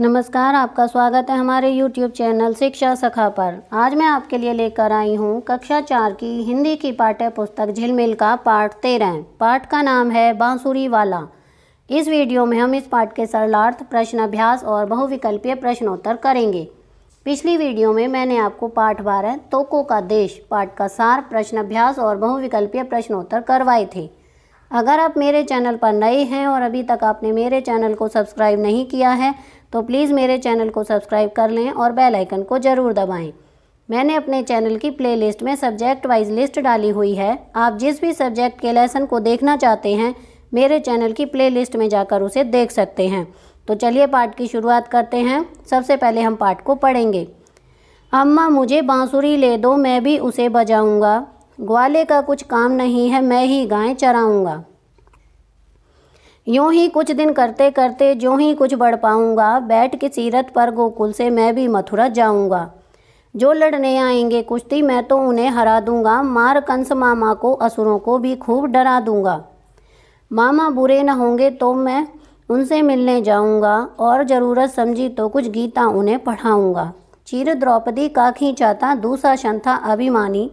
नमस्कार आपका स्वागत है हमारे YouTube चैनल शिक्षा सखा पर आज मैं आपके लिए लेकर आई हूँ कक्षा चार की हिंदी की पाठ्य पुस्तक झिलमिल का पाठ तेरह पाठ का नाम है बांसुरी वाला इस वीडियो में हम इस पाठ के सरलार्थ प्रश्न अभ्यास और बहुविकल्पीय प्रश्नोत्तर करेंगे पिछली वीडियो में मैंने आपको पाठ बारह तोको का देश पाठ का सार प्रश्न अभ्यास और बहुविकल्पीय प्रश्नोत्तर करवाए थे अगर आप मेरे चैनल पर नए हैं और अभी तक आपने मेरे चैनल को सब्सक्राइब नहीं किया है तो प्लीज़ मेरे चैनल को सब्सक्राइब कर लें और बेल आइकन को ज़रूर दबाएं। मैंने अपने चैनल की प्लेलिस्ट में सब्जेक्ट वाइज लिस्ट डाली हुई है आप जिस भी सब्जेक्ट के लेसन को देखना चाहते हैं मेरे चैनल की प्ले में जाकर उसे देख सकते हैं तो चलिए पाठ की शुरुआत करते हैं सबसे पहले हम पाठ को पढ़ेंगे अम्मा मुझे बाँसुरी ले दो मैं भी उसे बजाऊँगा ग्वाले का कुछ काम नहीं है मैं ही गाय चराऊंगा यूं ही कुछ दिन करते करते जो ही कुछ बढ़ पाऊंगा बैठ के सीरत पर गोकुल से मैं भी मथुरा जाऊंगा जो लड़ने आएंगे कुश्ती मैं तो उन्हें हरा दूंगा मार कंस मामा को असुरों को भी खूब डरा दूंगा मामा बुरे न होंगे तो मैं उनसे मिलने जाऊंगा और ज़रूरत समझी तो कुछ गीता उन्हें पढ़ाऊंगा चीर द्रौपदी का खींचाता दूसरा शंथा अभिमानी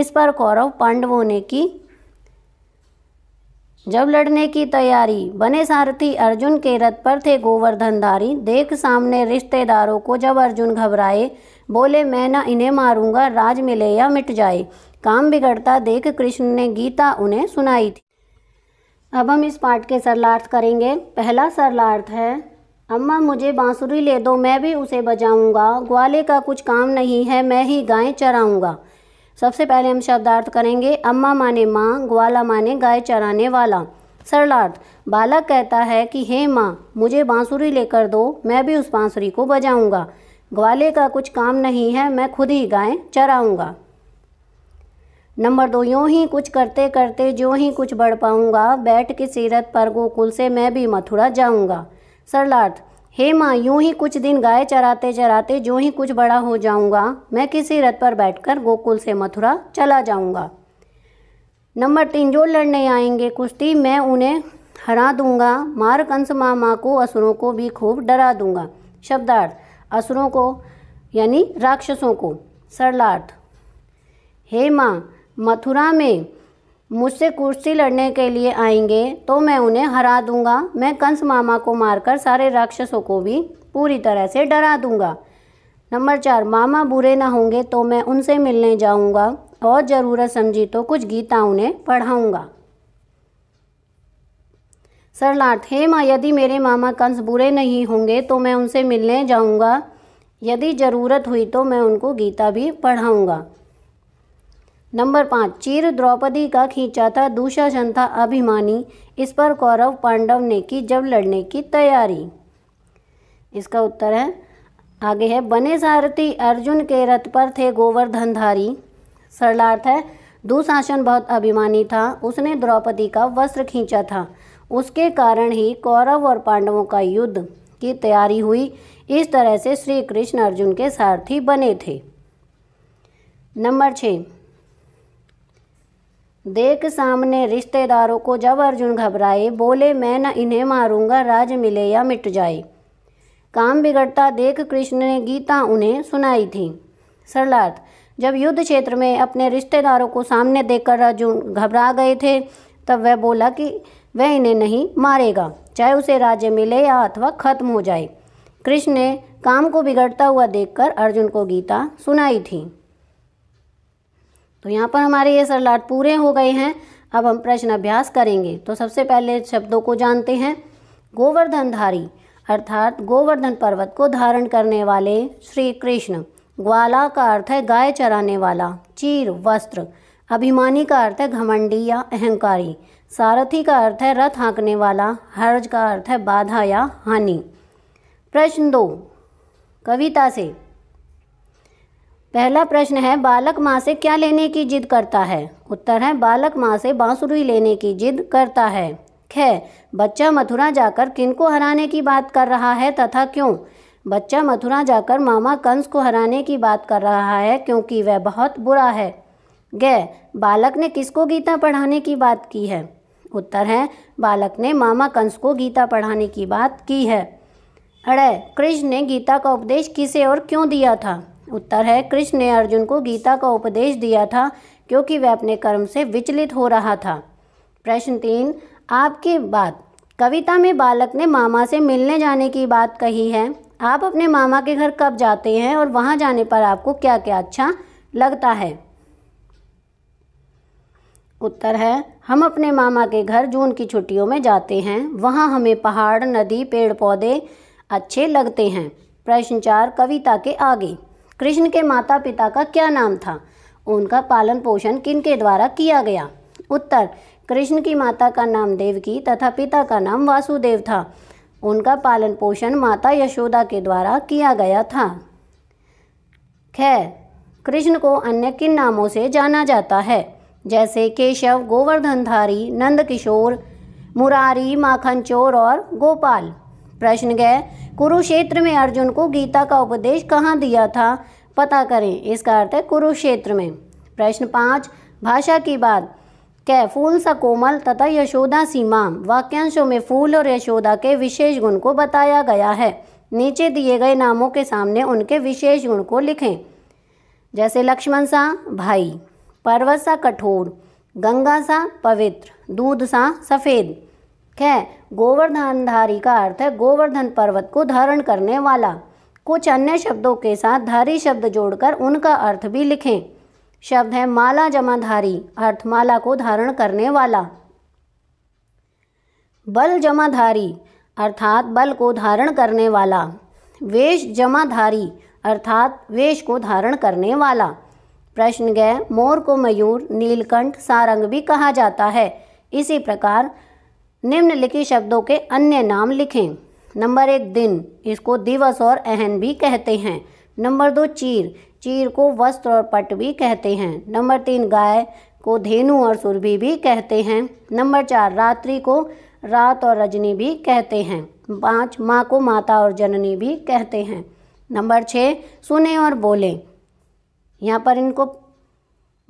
इस पर कौरव पांडवों ने की जब लड़ने की तैयारी बने सारथी अर्जुन के रथ पर थे गोवर्धनधारी देख सामने रिश्तेदारों को जब अर्जुन घबराए बोले मैं ना इन्हें मारूंगा राज मिले या मिट जाए काम बिगड़ता देख कृष्ण ने गीता उन्हें सुनाई थी अब हम इस पाठ के सरलार्थ करेंगे पहला सरलार्थ है अम्मा मुझे बांसुरी ले दो मैं भी उसे बजाऊंगा ग्वाले का कुछ काम नहीं है मैं ही गाय चराऊंगा सबसे पहले हम शब्दार्थ करेंगे अम्मा माने माँ ग्वाला माने गाय चराने वाला सरलार्थ बालक कहता है कि हे माँ मुझे बांसुरी लेकर दो मैं भी उस बांसुरी को बजाऊंगा ग्वाले का कुछ काम नहीं है मैं खुद ही गाय चराऊंगा नंबर दो यूँ ही कुछ करते करते जो ही कुछ बढ़ पाऊँगा बैठ के सीरत पर गोकुल से मैं भी मथुरा जाऊँगा सरलार्थ हे माँ यूं ही कुछ दिन गाय चराते चराते जो ही कुछ बड़ा हो जाऊंगा मैं किसी रथ पर बैठकर गोकुल से मथुरा चला जाऊंगा नंबर तीन जो लड़ने आएंगे कुश्ती मैं उन्हें हरा दूंगा मार कंस मामा को असुरों को भी खूब डरा दूंगा शब्दार्थ असुरों को यानी राक्षसों को सरलार्थ हे माँ मथुरा में मुझसे कुर्सी लड़ने के लिए आएंगे तो मैं उन्हें हरा दूंगा मैं कंस मामा को मारकर सारे राक्षसों को भी पूरी तरह से डरा दूंगा नंबर चार मामा बुरे ना होंगे तो मैं उनसे मिलने जाऊंगा और ज़रूरत समझी तो कुछ गीता उन्हें पढ़ाऊंगा सरलार्थ हे माँ यदि मेरे मामा कंस बुरे नहीं होंगे तो मैं उनसे मिलने जाऊंगा यदि ज़रूरत हुई तो मैं उनको गीता भी पढ़ाऊंगा नंबर पाँच चीर द्रौपदी का खींचा था दुशासन था अभिमानी इस पर कौरव पांडव ने की जब लड़ने की तैयारी इसका उत्तर है आगे है बने सारथी अर्जुन के रथ पर थे गोवर्धनधारी सरलार्थ है दुशासन बहुत अभिमानी था उसने द्रौपदी का वस्त्र खींचा था उसके कारण ही कौरव और पांडवों का युद्ध की तैयारी हुई इस तरह से श्री कृष्ण अर्जुन के सारथी बने थे नंबर छः देख सामने रिश्तेदारों को जब अर्जुन घबराए बोले मैं न इन्हें मारूंगा राज मिले या मिट जाए काम बिगड़ता देख कृष्ण ने गीता उन्हें सुनाई थी सरलार्थ जब युद्ध क्षेत्र में अपने रिश्तेदारों को सामने देखकर अर्जुन घबरा गए थे तब वह बोला कि वह इन्हें नहीं मारेगा चाहे उसे राज्य मिले या अथवा खत्म हो जाए कृष्ण ने काम को बिगड़ता हुआ देखकर अर्जुन को गीता सुनाई थी तो यहाँ पर हमारे ये सरलाट पूरे हो गए हैं अब हम प्रश्न अभ्यास करेंगे तो सबसे पहले शब्दों को जानते हैं गोवर्धनधारी अर्थात गोवर्धन पर्वत को धारण करने वाले श्री कृष्ण ग्वाला का अर्थ है गाय चराने वाला चीर वस्त्र अभिमानी का अर्थ है घमंडी या अहंकारी सारथी का अर्थ है रथ हाँकने वाला हर्ज का अर्थ है बाधा या हानि प्रश्न दो कविता से पहला प्रश्न है बालक माँ से क्या लेने की जिद करता है उत्तर है बालक माँ से बांसुरी लेने की जिद करता है ख बच्चा मथुरा जाकर किनको हराने की बात कर रहा है तथा क्यों बच्चा मथुरा जाकर मामा कंस को हराने की बात कर रहा है क्योंकि वह बहुत बुरा है ग बालक ने किसको गीता पढ़ाने की बात की है उत्तर है बालक ने मामा कंस को गीता पढ़ाने की बात की है अड़े कृष्ण ने गीता का उपदेश किसे और क्यों दिया था उत्तर है कृष्ण ने अर्जुन को गीता का उपदेश दिया था क्योंकि वह अपने कर्म से विचलित हो रहा था प्रश्न तीन आपकी बात कविता में बालक ने मामा से मिलने जाने की बात कही है आप अपने मामा के घर कब जाते हैं और वहाँ जाने पर आपको क्या क्या अच्छा लगता है उत्तर है हम अपने मामा के घर जून की छुट्टियों में जाते हैं वहाँ हमें पहाड़ नदी पेड़ पौधे अच्छे लगते हैं प्रश्न चार कविता के आगे कृष्ण के माता पिता का क्या नाम था उनका पालन पोषण किन के द्वारा किया गया उत्तर कृष्ण की माता का नाम देवकी तथा पिता का नाम वासुदेव था उनका पालन पोषण माता यशोदा के द्वारा किया गया था खैर कृष्ण को अन्य किन नामों से जाना जाता है जैसे केशव गोवर्धनधारी नंदकिशोर मुरारी माखन चोर और गोपाल प्रश्न गया कुरुक्षेत्र में अर्जुन को गीता का उपदेश कहाँ दिया था पता करें इसका अर्थ है कुरुक्षेत्र में प्रश्न पाँच भाषा की बात कै फूल सा कोमल तथा यशोदा सीमा वाक्यांशों में फूल और यशोदा के विशेष गुण को बताया गया है नीचे दिए गए नामों के सामने उनके विशेष गुण को लिखें जैसे लक्ष्मण सा भाई पर्वत सा कठोर गंगा सा पवित्र दूध सा सफ़ेद है गोवर्धनधारी का अर्थ है गोवर्धन पर्वत को धारण करने वाला कुछ अन्य शब्दों के साथ धारी शब्द जोड़कर उनका अर्थ भी लिखें शब्द है माला जमा धारी अर्थ माला को धारण करने वाला बल जमा धारी अर्थात बल को धारण करने वाला वेश जमा धारी अर्थात वेश को धारण करने वाला प्रश्न गय मोर को मयूर नीलकंठ सारंग भी कहा जाता है इसी प्रकार निम्नलिखित शब्दों के अन्य नाम लिखें नंबर एक दिन इसको दिवस और अहन भी कहते हैं नंबर दो चीर चीर को वस्त्र और पट भी कहते हैं नंबर तीन गाय को धेनु और सुरभि भी कहते हैं नंबर चार रात्रि को रात और रजनी भी कहते हैं पाँच माँ को माता और जननी भी कहते हैं नंबर छः सुने और बोले यहाँ पर इनको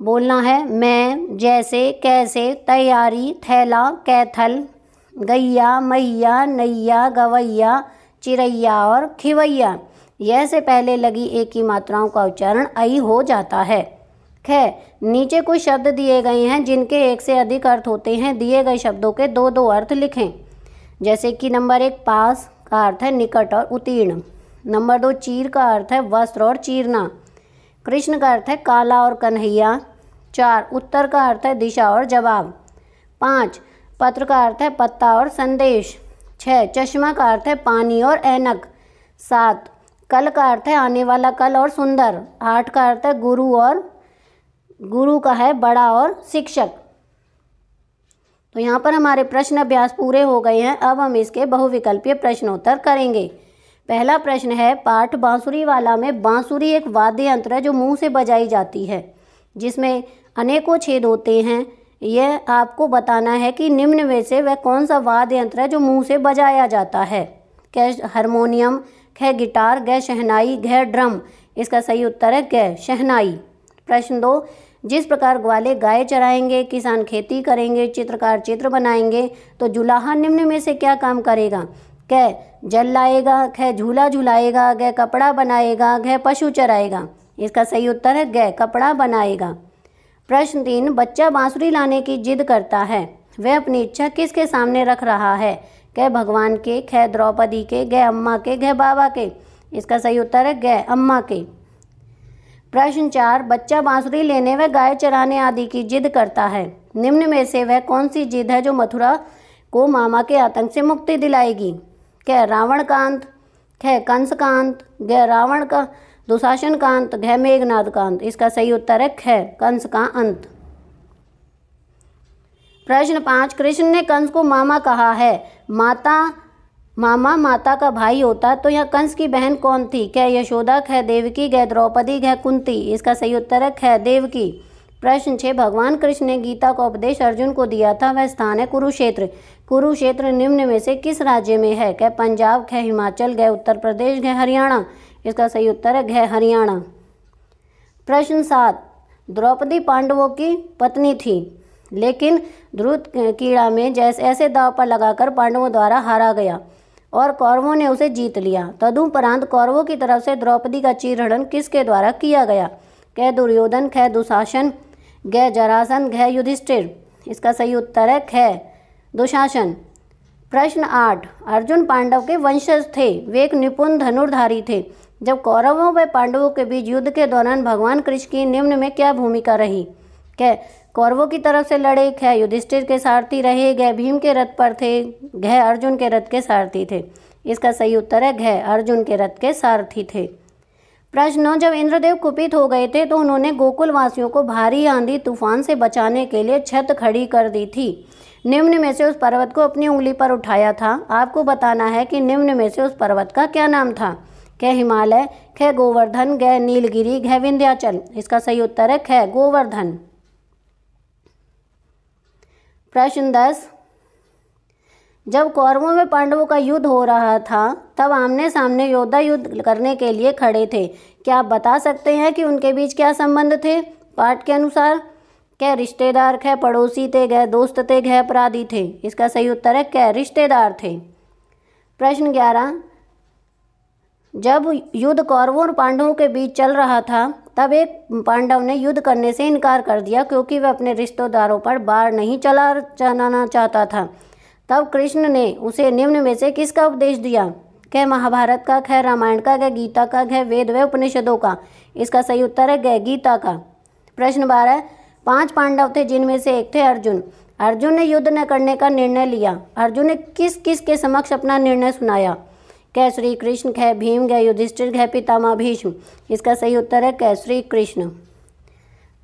बोलना है मैं जैसे कैसे तैयारी थैला कैथल गैया मैया नैया गवैया चिरैया और खिवैया यह से पहले लगी एक ही मात्राओं का उच्चारण आई हो जाता है खैर नीचे कुछ शब्द दिए गए हैं जिनके एक से अधिक अर्थ होते हैं दिए गए शब्दों के दो दो अर्थ लिखें जैसे कि नंबर एक पास का अर्थ है निकट और उत्तीर्ण नंबर दो चीर का अर्थ है वस्त्र और चीरना कृष्ण का अर्थ है काला और कन्हैया चार उत्तर का अर्थ है दिशा और जवाब पाँच पत्र का अर्थ है पत्ता और संदेश छः चश्मा का अर्थ है पानी और ऐनक सात कल का अर्थ है आने वाला कल और सुंदर आठ का अर्थ है गुरु और गुरु का है बड़ा और शिक्षक तो यहाँ पर हमारे प्रश्न अभ्यास पूरे हो गए हैं अब हम इसके बहुविकल्पीय प्रश्नोत्तर करेंगे पहला प्रश्न है पाठ बांसुरी वाला में बांसुरी एक वाद्य यंत्र है जो मुंह से बजाई जाती है जिसमें अनेकों छेद होते हैं यह आपको बताना है कि निम्न में से वह कौन सा वाद्य यंत्र है जो मुंह से बजाया जाता है कै हारमोनियम ख गिटार गह शहनाई घ ड्रम इसका सही उत्तर है गै शहनाई प्रश्न दो जिस प्रकार ग्वाले गाय चराएंगे किसान खेती करेंगे चित्रकार चित्र बनाएंगे तो जुलाहा निम्न में से क्या काम करेगा कह जल लाएगा ख झूला झुलाएगा गह कपड़ा बनाएगा घ पशु चराएगा इसका सही उत्तर है गै कपड़ा बनाएगा प्रश्न तीन बच्चा बांसुरी लाने की जिद करता है वह अपनी इच्छा किसके सामने रख रहा है कह भगवान के खै द्रौपदी के गह अम्मा के गह बाबा के इसका सही उत्तर है गह अम्मा के प्रश्न चार बच्चा बांसुरी लेने व गाय चराने आदि की जिद करता है निम्न में से वह कौन सी जिद है जो मथुरा को मामा के आतंक से मुक्ति दिलाएगी कह रावण कांत कह कंस कांत गह रावण का दुशासन का अंत घ मेघनाद का अंत इसका सही उत्तर है ख कंस का अंत प्रश्न पाँच कृष्ण ने कंस को मामा कहा है माता मामा माता का भाई होता तो यह कंस की बहन कौन थी क्या यशोदा खै देवकी गह द्रौपदी गह कुंती इसका सही उत्तर है खै देवकी प्रश्न छः भगवान कृष्ण ने गीता का उपदेश अर्जुन को दिया था वह स्थान है कुरुक्षेत्र कुरुक्षेत्र निम्न में से किस राज्य में है क्या पंजाब ख हिमाचल गए उत्तर प्रदेश गए हरियाणा इसका सही उत्तर है हरियाणा प्रश्न सात द्रौपदी पांडवों की पत्नी थी लेकिन ध्रुत कीड़ा में जैसे ऐसे दाव पर लगाकर पांडवों द्वारा हारा गया और कौरवों ने उसे जीत लिया तदुपरांत कौरवों की तरफ से द्रौपदी का चीरहरण किसके द्वारा किया गया कह दुर्योधन खै दुशासन गै जरासन घय युधिष्ठिर इसका सही उत्तर है खै दुशासन प्रश्न आठ अर्जुन पांडव के वंशज थे वे एक निपुण धनुर्धारी थे जब कौरवों व पांडवों के बीच युद्ध के दौरान भगवान कृष्ण की निम्न में क्या भूमिका रही कै कौरवों की तरफ से लड़े खै युधिष्ठिर के सारथी रहे गए भीम के रथ पर थे घह अर्जुन के रथ के सारथी थे इसका सही उत्तर है घह अर्जुन के रथ के सारथी थे प्रश्न नौ जब इंद्रदेव कुपित हो गए थे तो उन्होंने गोकुलवासियों को भारी आंधी तूफान से बचाने के लिए छत खड़ी कर दी थी निम्न में से उस पर्वत को अपनी उंगली पर उठाया था आपको बताना है कि निम्न में से उस पर्वत का क्या नाम था ख हिमालय ख गोवर्धन ग नीलगिरी घ विंध्याचल इसका सही उत्तर है ख गोवर्धन प्रश्न दस जब कौरवों में पांडवों का युद्ध हो रहा था तब आमने सामने योद्धा युद्ध करने के लिए खड़े थे क्या आप बता सकते हैं कि उनके बीच क्या संबंध थे पाठ के अनुसार क्या रिश्तेदार खे पड़ोसी थे गए दोस्त थे गए अपराधी थे इसका सही उत्तर है क्या रिश्तेदार थे प्रश्न ग्यारह जब युद्ध कौरवों और पांडवों के बीच चल रहा था तब एक पांडव ने युद्ध करने से इनकार कर दिया क्योंकि वह अपने रिश्तेदारों पर बाढ़ नहीं चला चलाना चाहता था तब कृष्ण ने उसे निम्न में से किसका उपदेश दिया कह महाभारत का कह रामायण का कह गीता का कह वेद व उपनिषदों का इसका सही उत्तर है गह गीता का प्रश्न बारह पांच पांडव थे जिनमें से एक थे अर्जुन अर्जुन ने युद्ध न करने का निर्णय लिया अर्जुन ने किस किस के समक्ष अपना निर्णय सुनाया कै श्री कृष्ण कै भीम गय युधिष्ठिर घय पितामा भीष्म इसका सही उत्तर है कै श्री कृष्ण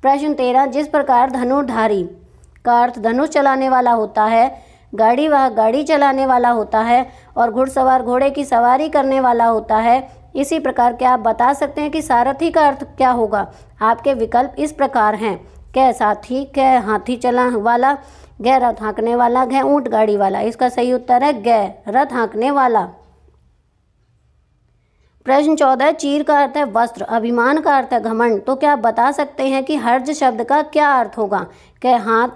प्रश्न तेरह जिस प्रकार धनुर्धारी का अर्थ धनुष चलाने वाला होता है गाड़ी वह गाड़ी चलाने वाला होता है और घुड़सवार घोड़े की सवारी करने वाला होता है इसी प्रकार क्या आप बता सकते हैं कि सारथी का अर्थ क्या होगा आपके विकल्प इस प्रकार हैं कै साथी कै हाथी चला वाला गै रथ हाँकने वाला गै ऊँट गाड़ी वाला इसका सही उत्तर है गै रथ हाँकने वाला प्रश्न चौदह चीर का अर्थ है वस्त्र अभिमान का अर्थ है घमंड तो क्या आप बता सकते हैं कि हर्ज शब्द का क्या अर्थ होगा कह हाथ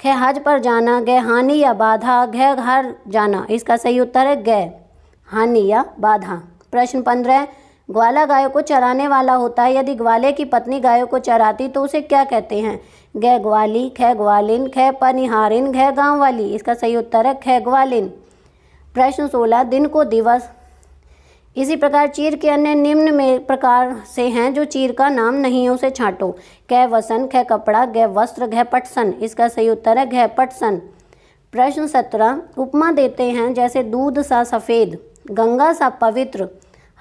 खे हज पर जाना गह हानि या बाधा गह घर जाना इसका सही उत्तर है गह हानि या बाधा प्रश्न पंद्रह ग्वाला गायों को चराने वाला होता है यदि ग्वाले की पत्नी गायों को चराती तो उसे क्या कहते हैं गह ग्वाली खे ग्वालिन खे पनिहारिन घ गाँव वाली इसका सही उत्तर है खे ग्वालिन प्रश्न सोलह दिन को दिवस इसी प्रकार चीर के अन्य निम्न में प्रकार से हैं जो चीर का नाम नहीं है उसे छांटो कह वसन ख कपड़ा गह वस्त्र गह पटसन इसका सही उत्तर है गह पटसन प्रश्न सत्रह उपमा देते हैं जैसे दूध सा सफ़ेद गंगा सा पवित्र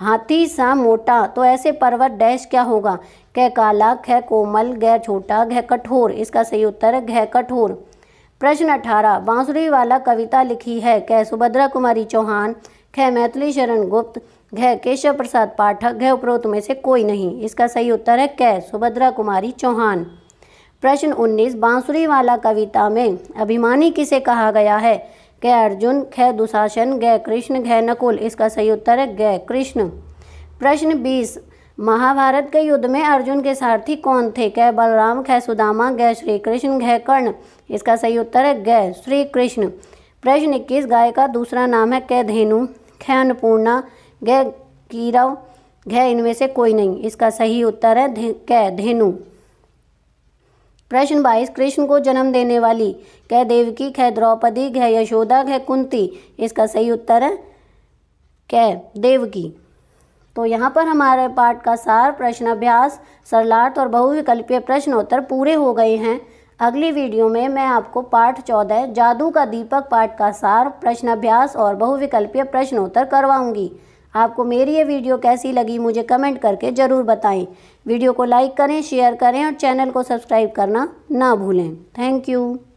हाथी सा मोटा तो ऐसे पर्वत डैश क्या होगा कह काला ख कोमल गह छोटा गह कठोर इसका सही उत्तर है गह कठोर प्रश्न अठारह बांसुरी वाला कविता लिखी है कह सुभद्रा कुमारी चौहान खै मैथिली शरण गुप्त घ केशव प्रसाद पाठक घ उपरोक्त में से कोई नहीं इसका सही उत्तर है कै सुभद्रा कुमारी चौहान प्रश्न 19 बांसुरी वाला कविता में अभिमानी किसे कहा गया है ग अर्जुन ख दुशासन ग कृष्ण घ नकुल इसका सही उत्तर है ग कृष्ण प्रश्न 20 महाभारत के युद्ध में अर्जुन के सारथी कौन थे क बलराम ख सुदामा ग श्री कृष्ण घ कर्ण इसका सही उत्तर है ग श्री कृष्ण प्रश्न इक्कीस गाय का दूसरा नाम है क धेनु ख अन्नपूर्णा घे कीरव घे इनमें से कोई नहीं इसका सही उत्तर है धे, कै धेनु प्रश्न बाईस कृष्ण को जन्म देने वाली कै देवकी खै द्रौपदी घ यशोदा घ कुंती इसका सही उत्तर है कै देवकी तो यहाँ पर हमारे पाठ का सार प्रश्न अभ्यास सरलार्थ और बहुविकल्पीय प्रश्नोत्तर पूरे हो गए हैं अगली वीडियो में मैं आपको पाठ चौदह जादू का दीपक पाठ का सार प्रश्न अभ्यास और बहुविकल्पीय प्रश्नोत्तर करवाऊंगी आपको मेरी ये वीडियो कैसी लगी मुझे कमेंट करके ज़रूर बताएं वीडियो को लाइक करें शेयर करें और चैनल को सब्सक्राइब करना ना भूलें थैंक यू